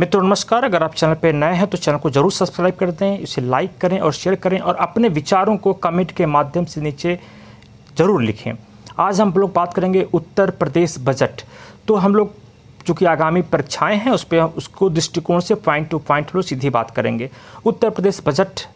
मित्रों नमस्कार अगर आप चैनल पर नए हैं तो चैनल को जरूर सब्सक्राइब कर दें इसे लाइक करें और शेयर करें और अपने विचारों को कमेंट के माध्यम से नीचे ज़रूर लिखें आज हम लोग बात करेंगे उत्तर प्रदेश बजट तो हम लोग चूँकि आगामी परीक्षाएँ हैं उस पर उसको दृष्टिकोण से पॉइंट टू पॉइंट लोग सीधी बात करेंगे उत्तर प्रदेश बजट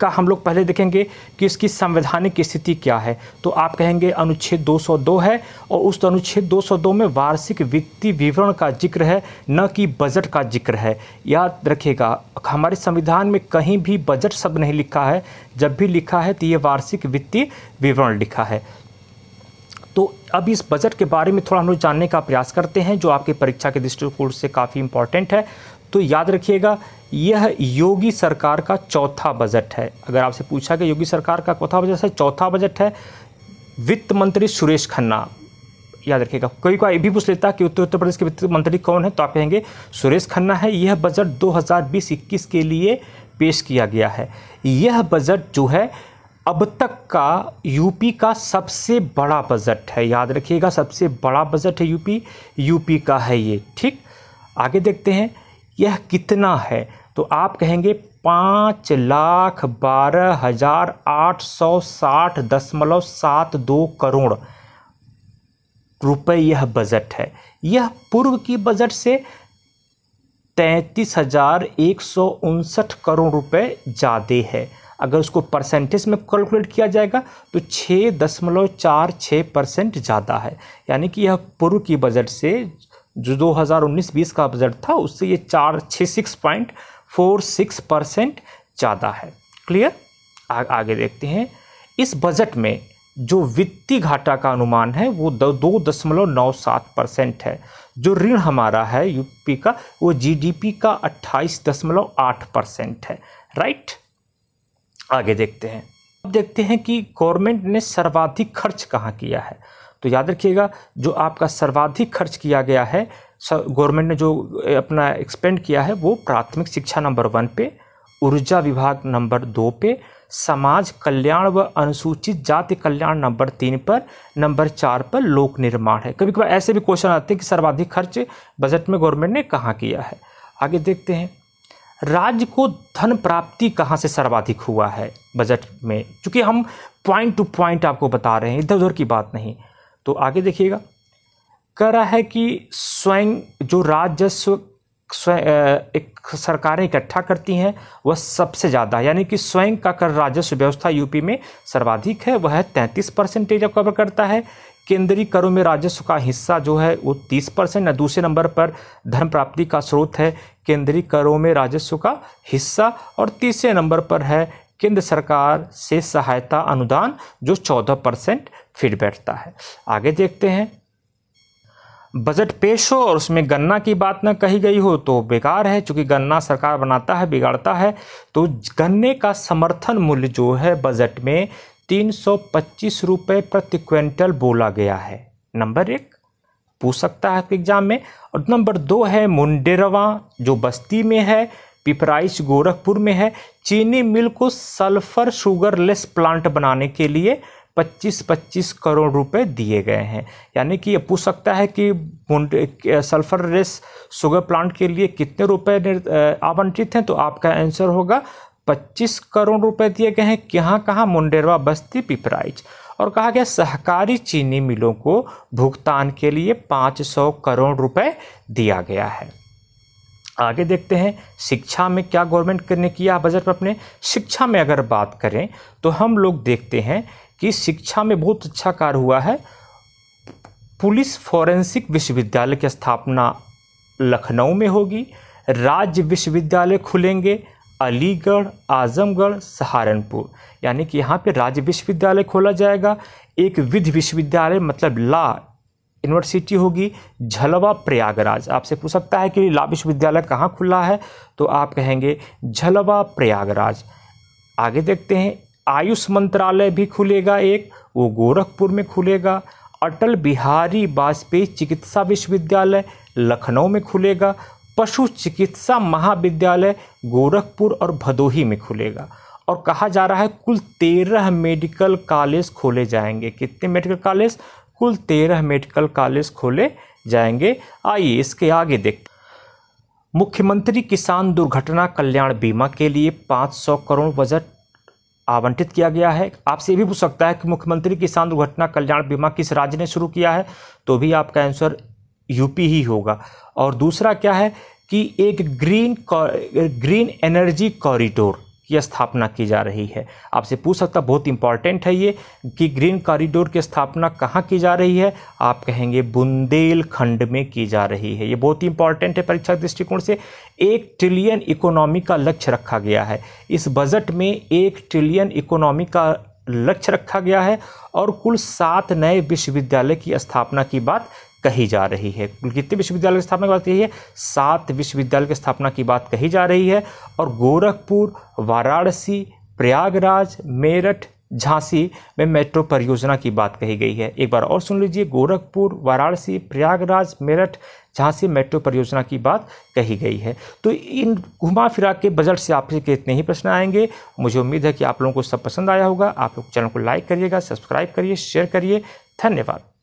का हम लोग पहले देखेंगे कि इसकी संवैधानिक स्थिति क्या है तो आप कहेंगे अनुच्छेद 202 है और उस अनुच्छेद 202 में वार्षिक वित्तीय विवरण का जिक्र है न कि बजट का जिक्र है याद रखिएगा हमारे संविधान में कहीं भी बजट शब्द नहीं लिखा है जब भी लिखा है तो ये वार्षिक वित्तीय विवरण लिखा है तो अब इस बजट के बारे में थोड़ा हम लोग जानने का प्रयास करते हैं जो आपकी परीक्षा के दृष्टिकोण से काफ़ी इंपॉर्टेंट है तो याद रखिएगा यह योगी सरकार का चौथा बजट है अगर आपसे पूछा कि योगी सरकार का चौथा बजट है चौथा बजट है वित्त मंत्री सुरेश खन्ना याद रखिएगा कोई कोई ये भी पूछ लेता कि उत्तर उत्तर प्रदेश के वित्त मंत्री कौन है तो आप कहेंगे सुरेश खन्ना है यह बजट 2020-21 के लिए पेश किया गया है यह बजट जो है अब तक का यूपी का सबसे बड़ा बजट है याद रखिएगा सबसे बड़ा बजट है यूपी यूपी का है ये ठीक आगे देखते हैं यह कितना है तो आप कहेंगे पाँच लाख बारह हजार आठ सौ साठ दशमलव सात दो करोड़ रुपए यह बजट है यह पूर्व की बजट से तैंतीस हजार एक सौ उनसठ करोड़ रुपए ज़्यादा है अगर उसको परसेंटेज में कैलकुलेट किया जाएगा तो छः दशमलव चार छः परसेंट ज़्यादा है यानी कि यह पूर्व की बजट से जो 2019-20 का बजट था उससे ये चार छः six point four six percent ज़्यादा है क्लियर आ, आगे देखते हैं इस बजट में जो वित्तीय घाटा का अनुमान है वो दो दशमलव नौ सात परसेंट है जो ऋण हमारा है यूपी का वो जीडीपी का अट्ठाईस दशमलव आठ परसेंट है राइट आगे देखते हैं अब देखते हैं कि गवर्नमेंट ने सर्वाधिक खर्च कहाँ किया है तो याद रखिएगा जो आपका सर्वाधिक खर्च किया गया है गवर्नमेंट ने जो अपना एक्सपेंड किया है वो प्राथमिक शिक्षा नंबर वन पे ऊर्जा विभाग नंबर दो पे समाज कल्याण व अनुसूचित जाति कल्याण नंबर तीन पर नंबर चार पर लोक निर्माण है कभी कभी ऐसे भी क्वेश्चन आते हैं कि सर्वाधिक खर्च बजट में गवर्नमेंट ने कहाँ किया है आगे देखते हैं राज्य को धन प्राप्ति कहाँ से सर्वाधिक हुआ है बजट में क्योंकि हम पॉइंट टू पॉइंट आपको बता रहे हैं इधर उधर की बात नहीं तो आगे देखिएगा कह रहा है कि स्वयं जो राजस्व एक सरकारें इकट्ठा करती हैं वह सबसे ज़्यादा यानी कि स्वयं का कर राजस्व व्यवस्था यूपी में सर्वाधिक है वह तैंतीस परसेंटेज अब कवर करता है केंद्रीय करों में राजस्व का हिस्सा जो है वो तीस परसेंट या दूसरे नंबर पर धन प्राप्ति का स्रोत है केंद्रीय करों में राजस्व का हिस्सा और तीसरे नंबर पर है केंद्र सरकार से सहायता अनुदान जो 14 परसेंट फिर बैठता है आगे देखते हैं बजट पेश हो और उसमें गन्ना की बात ना कही गई हो तो बेकार है क्योंकि गन्ना सरकार बनाता है बिगाड़ता है तो गन्ने का समर्थन मूल्य जो है बजट में तीन सौ पच्चीस प्रति क्विंटल बोला गया है नंबर एक पूछ सकता है एग्जाम में और नंबर दो है मुंडेरवा जो बस्ती में है पिपराइच गोरखपुर में है चीनी मिल को सल्फर शुगरलेस प्लांट बनाने के लिए 25-25 करोड़ रुपए दिए गए हैं यानी कि यह पूछ सकता है कि सल्फर रेस शुगर प्लांट के लिए कितने रुपए आवंटित हैं तो आपका आंसर होगा 25 करोड़ रुपए दिए गए हैं कहाँ कहाँ मुंडेरवा बस्ती पिपराइच और कहा गया सहकारी चीनी मिलों को भुगतान के लिए 500 करोड़ रुपए दिया गया है आगे देखते हैं शिक्षा में क्या गवर्नमेंट ने किया बजट पर अपने शिक्षा में अगर बात करें तो हम लोग देखते हैं कि शिक्षा में बहुत अच्छा कार्य हुआ है पुलिस फॉरेंसिक विश्वविद्यालय की स्थापना लखनऊ में होगी राज्य विश्वविद्यालय खुलेंगे अलीगढ़ आजमगढ़ सहारनपुर यानी कि यहाँ पे राज्य विश्वविद्यालय खोला जाएगा एक विधि विश्वविद्यालय मतलब ला यूनिवर्सिटी होगी झलवा प्रयागराज आपसे पूछ सकता है कि ला विश्वविद्यालय कहाँ खुला है तो आप कहेंगे झलवा प्रयागराज आगे देखते हैं आयुष मंत्रालय भी खुलेगा एक वो गोरखपुर में खुलेगा अटल बिहारी वाजपेयी चिकित्सा विश्वविद्यालय लखनऊ में खुलेगा पशु चिकित्सा महाविद्यालय गोरखपुर और भदोही में खुलेगा और कहा जा रहा है कुल तेरह मेडिकल कॉलेज खोले जाएंगे कितने मेडिकल कॉलेज कुल तेरह मेडिकल कॉलेज खोले जाएंगे आइए इसके आगे देखते मुख्यमंत्री किसान दुर्घटना कल्याण बीमा के लिए 500 करोड़ बजट आवंटित किया गया है आपसे भी पूछ सकता है कि मुख्यमंत्री किसान दुर्घटना कल्याण बीमा किस राज्य ने शुरू किया है तो भी आपका आंसर यूपी ही होगा और दूसरा क्या है कि एक ग्रीन ग्रीन एनर्जी कॉरिडोर यह स्थापना की जा रही है आपसे पूछ सकता बहुत इंपॉर्टेंट है ये कि ग्रीन कॉरिडोर की स्थापना कहाँ की जा रही है आप कहेंगे बुंदेलखंड में की जा रही है ये बहुत ही इंपॉर्टेंट है परीक्षा दृष्टिकोण से एक ट्रिलियन इकोनॉमी का लक्ष्य रखा गया है इस बजट में एक ट्रिलियन इकोनॉमी का लक्ष्य रखा गया है और कुल सात नए विश्वविद्यालय की स्थापना की बात कही जा रही है कितने विश्वविद्यालय की स्थापना की बात कही है सात विश्वविद्यालय की स्थापना की बात कही जा रही है और गोरखपुर वाराणसी प्रयागराज मेरठ झांसी में मेट्रो परियोजना की बात कही गई है एक बार और सुन लीजिए गोरखपुर वाराणसी प्रयागराज मेरठ झांसी मेट्रो परियोजना की बात कही गई है तो इन घुमा फिरा के बजट से आपसे कितने इतने ही प्रश्न आएंगे मुझे उम्मीद है कि आप लोगों को सब पसंद आया होगा आप लोग चैनल को लाइक करिएगा सब्सक्राइब करिए शेयर करिए धन्यवाद